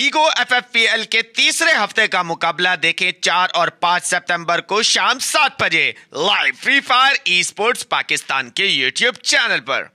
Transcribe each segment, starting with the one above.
बीगो एफएफपीएल के तीसरे हफ्ते का मुकाबला देखें चार और पांच सितंबर को शाम सात बजे live Free Fire esports Pakistan के यूट्यूब चैनल पर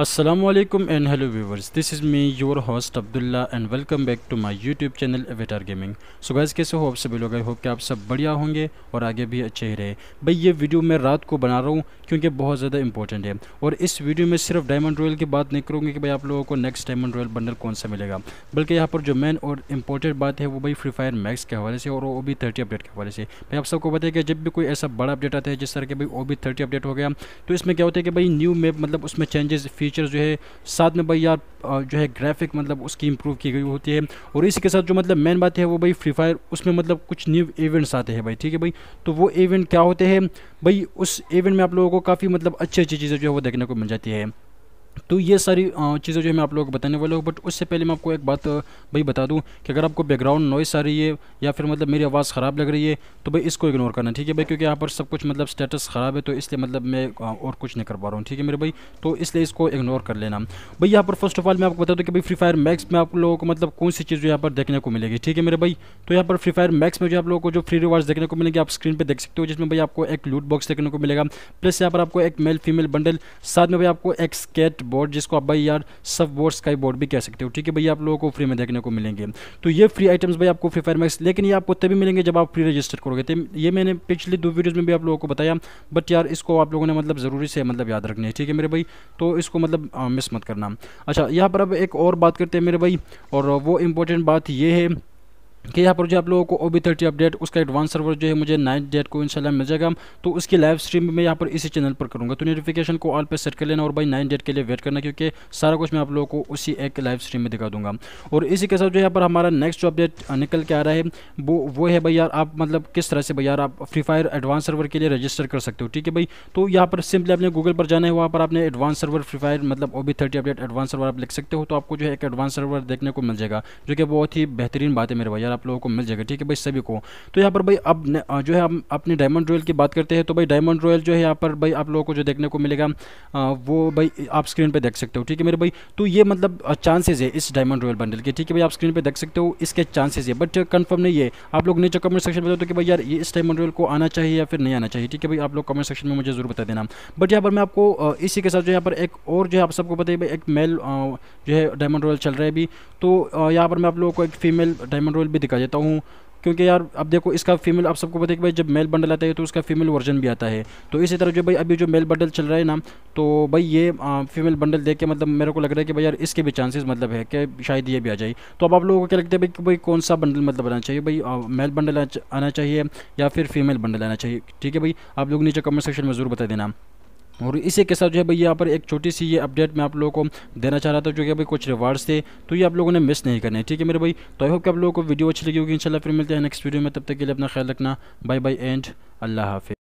असलम and hello viewers this is me your host Abdullah and welcome back to my YouTube channel Avatar gaming so guys कैसे हो आप सभी लोग आई होप कि आप सब बढ़िया होंगे और आगे भी अच्छे ही रहे भाई ये वीडियो मैं रात को बना रहा हूँ क्योंकि बहुत ज़्यादा इंपॉर्टेंट है और इस वीडियो में सिर्फ डायमंड रॉयल की बात नहीं करूँगी कि भाई आप लोगों को नेक्स्ट डायमंड रॉयल बंडल कौन सा मिलेगा बल्कि यहाँ पर जो मेन और इम्पोर्टेंट बात है वो भाई फ्री फायर मैक्स के हवाले से और ओ बी थर्टी अपडेट के हवाले से भाई आप सबको बताया कि जब भी कोई ऐसा बड़ा अपडेट आता है जिस तरह के भाई ओ बी थर्टी अपडेट हो गया तो इसमें क्या होता है कि भाई न्यू मैप मतलब उसमें चेंजेस फी फीचर्स जो है साथ में भाई यार जो है ग्राफिक मतलब उसकी इंप्रूव की गई होती है और इसी के साथ जो मतलब मेन बात है वो भाई फ्री फायर उसमें मतलब कुछ न्यू इवेंट्स आते हैं भाई ठीक है भाई तो वो इवेंट क्या होते हैं भाई उस इवेंट में आप लोगों को काफ़ी मतलब अच्छी अच्छी चीज़ें जो है वो देखने को मिल जाती है तो ये सारी चीज़ें जो है मैं आप लोगों को बताने वाला हूँ बट उससे पहले मैं आपको एक बात भाई बता दूँ कि अगर आपको बैकग्राउंड नॉइस आ रही है या फिर मतलब मेरी आवाज़ ख़राब लग रही है तो भाई इसको इग्नोर करना ठीक है भाई क्योंकि यहाँ पर सब कुछ मतलब स्टेटस ख़राब है तो इसलिए मतलब मैं और कुछ नहीं कर पा रहा हूँ ठीक है मेरे भाई तो इसलिए इसको इग्नोर कर लेना भाई यहाँ पर फर्स्ट ऑफ ऑल मैं आपको बता दूँ कि भाई फ्री फायर मैक्स में आप लोगों को मतलब कौन सी चीज़ यहाँ पर देखने को मिलेगी ठीक है मेरे भाई तो यहाँ पर फ्री फायर मैक्स में जो आप लोगों को जो फ्री रिवार्ड देखने को मिलेंगे आप स्क्रीन पर देख सकते हो जिसमें भाई आपको एक लूट बॉक्स देखने को मिलेगा प्लस यहाँ पर आपको एक मेल फीमेल बंडल साथ में भाई आपको एक स्केट बोर्ड जिसको आप भाई यार सब बोर्ड स्काई बोर्ड भी कह सकते हो ठीक है भाई आप लोगों को फ्री में देखने को मिलेंगे तो ये फ्री आइटम्स भाई आपको फ्री फायर मैक्स लेकिन ये आपको तभी मिलेंगे जब आप फ्री रजिस्टर करोगे तो ये मैंने पिछली दो वीडियोज़ में भी आप लोगों को बताया बट यार इसको आप लोगों ने मतलब ज़रूरी से मतलब याद रखनी है ठीक है मेरे भाई तो इसको मतलब मिस मत करना अच्छा यहाँ पर अब एक और बात करते हैं मेरे भाई और वो इम्पोर्टेंट बात ये है कि यहाँ पर जो आप लोगों को ओ बी थर्टी अपडेट उसका एडवांस सर्वर जो है मुझे नाइन डेट को इंशाल्लाह मिल जाएगा तो उसकी लाइव स्ट्रीम मैं यहाँ पर इसी चैनल पर करूँगा तो नोटिफिकेशन को ऑल पे सेट कर लेना और भाई नाइन डेट के लिए वेट करना क्योंकि सारा कुछ मैं आप लोगों को उसी एक लाइव स्ट्रीम में दिखा दूंगा और इसी के साथ जो यहाँ पर हमारा नेक्स्ट जो अपडेट निकल के आ रहा है वो वो है भाई यार आप मतलब किस तरह से भाई यार आप फ्री फायर एडवांस सर्वर के लिए रजिस्टर कर सकते हो ठीक है भाई तो यहाँ पर सिंपली आपने गूगल पर जाना है वहाँ पर आपने एडवांस सर्वर फ्री फायर मतलब O B thirty update advance server आप लिख सकते हो तो आपको जो है एक एडवांस सर्वर देखने को मिल जाएगा जो कि बहुत ही बेहतरीन बात है मेरे भाई यार आप लोगों को मिल जाएगा ठीक है भाई सभी को तो यहाँ पर भाई अब जो है हम अपने डायमंड रॉयल की बात करते हैं तो भाई डायमंड रॉयल जो है यहाँ पर भाई आप लोगों को जो देखने को मिलेगा वो भाई आप स्क्रीन पर देख सकते हो ठीक है मेरे भाई तो ये मतलब चांसेज है इस डायमंड रॉयल बंडल के ठीक है भाई आप स्क्रीन पर देख सकते हो इसके चांसेज है बट कन्फर्म नहीं है आप लोग नीचे कमेंट सेक्शन में बताओ तो कि भाई यार ये इस डायमंड रॉयल को आना चाहिए या फिर नहीं आना चाहिए ठीक है भाई आप लोग कमेंट सेक्शन में मुझे जरूर बता देना बट यहाँ पर मैं आपको इसी के साथ जो यहाँ पर एक और जो है आप सबको बताइए भाई एक मेल जो है डायमंड रॉयल चल रहा है अभी तो यहाँ पर मैं आप लोगों को एक फीमेल डायमंड रॉयल भी दिखा देता हूँ क्योंकि यार अब देखो इसका फीमेल आप सबको पता है कि भाई जब मेल बंडल आता है तो उसका फीमेल वर्जन भी आता है तो इसी तरह जो भाई अभी जो मेल बंडल चल रहा है ना तो भाई ये आ, फीमेल बंडल देख के मतलब मेरे को लग रहा है कि भाई यार इसके भी चांसेस मतलब है कि शायद ये भी आ जाए तो अब आप लोगों को क्या लगता है भाई कि भाई कौन सा बंडल मतलब आना चाहिए भाई मेल बंडल आना चाहिए या फिर फीमेल बंडल आना चाहिए ठीक है भाई आप लोग नीचे कमेंट सेक्शन में ज़रूर बता देना और इसी के साथ जो है भाई यहाँ पर एक छोटी सी ये अपडेट मैं आप लोगों को देना चाह रहा था जो कि भाई कुछ रिवार्ड्स थे तो ये आप लोगों ने मिस नहीं करने ठीक है मेरे भाई तो आई होप कि आप लोगों को वीडियो अच्छी लगी होगी इंशाल्लाह फिर मिलते हैं नेक्स्ट वीडियो में तब तक के लिए अपना ख्याल रखना बाय बाय एंड अल्लाह हाफि